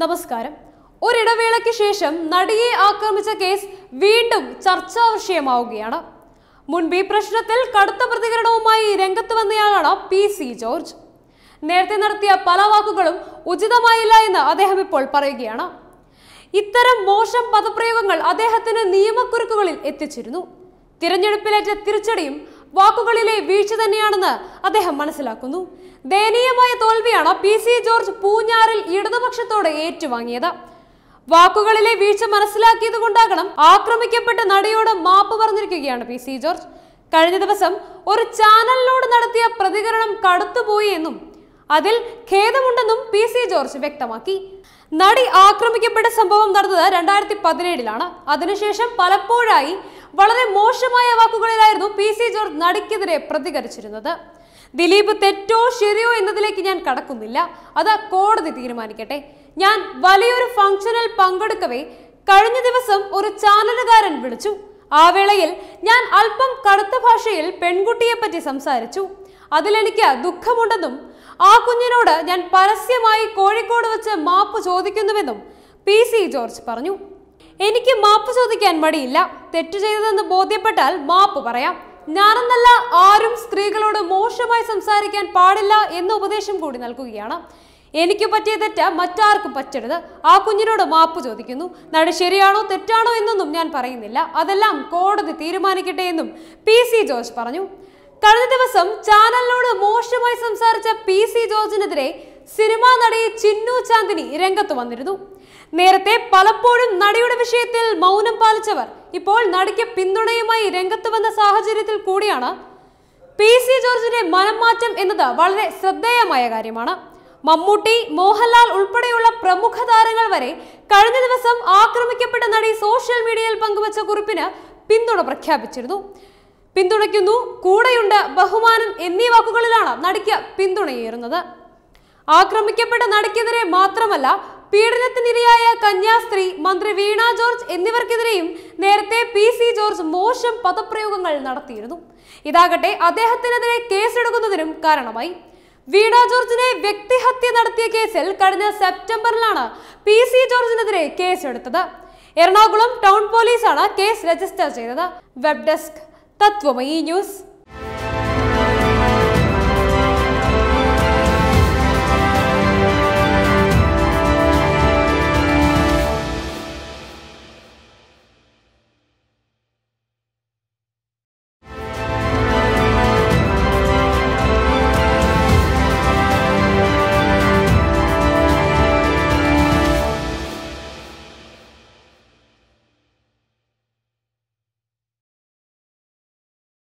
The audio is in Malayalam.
നമസ്കാരം ഒരിടവേളയ്ക്ക് ശേഷം നടിയെ ആക്രമിച്ച കേസ് വീണ്ടും ചർച്ചാ വിഷയമാവുകയാണ് മുൻപ് ഈ പ്രശ്നത്തിൽ കടുത്ത പ്രതികരണവുമായി രംഗത്ത് വന്നയാളാണ് പി സി ജോർജ് നേരത്തെ നടത്തിയ പല വാക്കുകളും ഉചിതമായില്ല എന്ന് അദ്ദേഹം ഇപ്പോൾ പറയുകയാണ് ഇത്തരം മോശം പദപ്രയോഗങ്ങൾ അദ്ദേഹത്തിന് നിയമക്കുരുക്കുകളിൽ എത്തിച്ചിരുന്നു തിരഞ്ഞെടുപ്പിലേറ്റ തിരിച്ചടിയും വാക്കുകളിലെ വീഴ്ച തന്നെയാണെന്ന് അദ്ദേഹം മനസ്സിലാക്കുന്നു ദയനീയമായ തോൽവിയാണ് പി സി ജോർജ് പൂഞ്ഞാറിൽ ഇടതുപക്ഷത്തോട് ഏറ്റുവാങ്ങിയത് വാക്കുകളിലെ വീഴ്ച മനസ്സിലാക്കിയത് കൊണ്ടാകണം ആക്രമിക്കപ്പെട്ട നടിയോട് മാപ്പ് പറഞ്ഞിരിക്കുകയാണ് പി സി ജോർജ് കഴിഞ്ഞ ദിവസം ഒരു ചാനലിനോട് നടത്തിയ പ്രതികരണം കടുത്തുപോയി എന്നും അതിൽ ഖേദമുണ്ടെന്നും പി സി ജോർജ് വ്യക്തമാക്കി നടി ആക്രമിക്കപ്പെട്ട സംഭവം നടന്നത് രണ്ടായിരത്തി പതിനേഴിലാണ് അതിനുശേഷം പലപ്പോഴായി വളരെ മോശമായ വാക്കുകളിലായിരുന്നു പി സി ജോർജ് നടിക്കെതിരെ പ്രതികരിച്ചിരുന്നത് ദിലീപ് തെറ്റോ ശരിയോ എന്നതിലേക്ക് ഞാൻ കടക്കുന്നില്ല അത് കോടതി തീരുമാനിക്കട്ടെ ഞാൻ വലിയൊരു ഫംഗ്ഷനിൽ പങ്കെടുക്കവേ കഴിഞ്ഞ ദിവസം ഒരു ചാനലുകാരൻ വിളിച്ചു ആ വേളയിൽ ഞാൻ അല്പം കടുത്ത ഭാഷയിൽ പെൺകുട്ടിയെപ്പറ്റി സംസാരിച്ചു അതിലെനിക്ക് ദുഃഖമുണ്ടെന്നും ആ കുഞ്ഞിനോട് ഞാൻ പരസ്യമായി കോഴിക്കോട് വെച്ച് മാപ്പ് ചോദിക്കുന്നുവെന്നും പി സി ജോർജ് പറഞ്ഞു എനിക്ക് മാപ്പ് ചോദിക്കാൻ മടിയില്ല തെറ്റ് ചെയ്തതെന്ന് ബോധ്യപ്പെട്ടാൽ മാപ്പ് പറയാം ഞാനെന്നല്ല ആരും സ്ത്രീകളോട് മോശമായി സംസാരിക്കാൻ പാടില്ല എന്ന ഉപദേശം കൂടി നൽകുകയാണ് എനിക്ക് പറ്റിയ തെറ്റ് മറ്റാർക്കും പറ്റരുത് ആ കുഞ്ഞിനോട് മാപ്പ് ചോദിക്കുന്നു നടി ശരിയാണോ തെറ്റാണോ എന്നൊന്നും ഞാൻ പറയുന്നില്ല അതെല്ലാം കോടതി തീരുമാനിക്കട്ടെ എന്നും പി സി ജോർജ് പറഞ്ഞു കഴിഞ്ഞ ദിവസം ചാനലിനോട് മോശമായി സംസാരിച്ച പി സി ജോർജിനെതിരെ സിനിമാ നടി ചിന്നു ചാന്ദിനി രംഗത്ത് വന്നിരുന്നു നേരത്തെ പലപ്പോഴും നടിയുടെ വിഷയത്തിൽ മൗനം പാലിച്ചവർ ഇപ്പോൾ നടിക്ക് പിന്തുണയുമായി രംഗത്ത് വന്ന സാഹചര്യത്തിൽ കൂടിയാണ് പി സി ജോർജിന്റെ മനംമാറ്റം എന്നത് വളരെ ശ്രദ്ധേയമായ കാര്യമാണ് മമ്മൂട്ടി മോഹൻലാൽ ഉൾപ്പെടെയുള്ള പ്രമുഖ താരങ്ങൾ വരെ കഴിഞ്ഞ ദിവസം ആക്രമിക്കപ്പെട്ട നടി സോഷ്യൽ മീഡിയയിൽ പങ്കുവച്ച കുറിപ്പിന് പിന്തുണ പ്രഖ്യാപിച്ചിരുന്നു പിന്തുണയ്ക്കുന്നു കൂടെയുണ്ട് ബഹുമാനം എന്നീ വാക്കുകളിലാണ് നടിക്ക് പിന്തുണയേറുന്നത് ആക്രമിക്കപ്പെട്ട നടിക്കെതിരെ മാത്രമല്ല പീഡനത്തിനിരയായ കന്യാസ്ത്രീ മന്ത്രി വീണ ജോർജ് എന്നിവർക്കെതിരെയും നേരത്തെ പി സി ജോർജ് മോശം പദപ്രയോഗങ്ങൾ നടത്തിയിരുന്നു ഇതാകട്ടെ അദ്ദേഹത്തിനെതിരെ കേസെടുക്കുന്നതിനും കാരണമായി വീണ ജോർജിനെ വ്യക്തിഹത്യ നടത്തിയ കേസിൽ കഴിഞ്ഞ സെപ്റ്റംബറിലാണ് പി സി ജോർജിനെതിരെ കേസെടുത്തത് എറണാകുളം ടൗൺ പോലീസാണ് കേസ് രജിസ്റ്റർ ചെയ്തത് വെബ് ഡെസ്ക് തത്വമയി ന്യൂസ്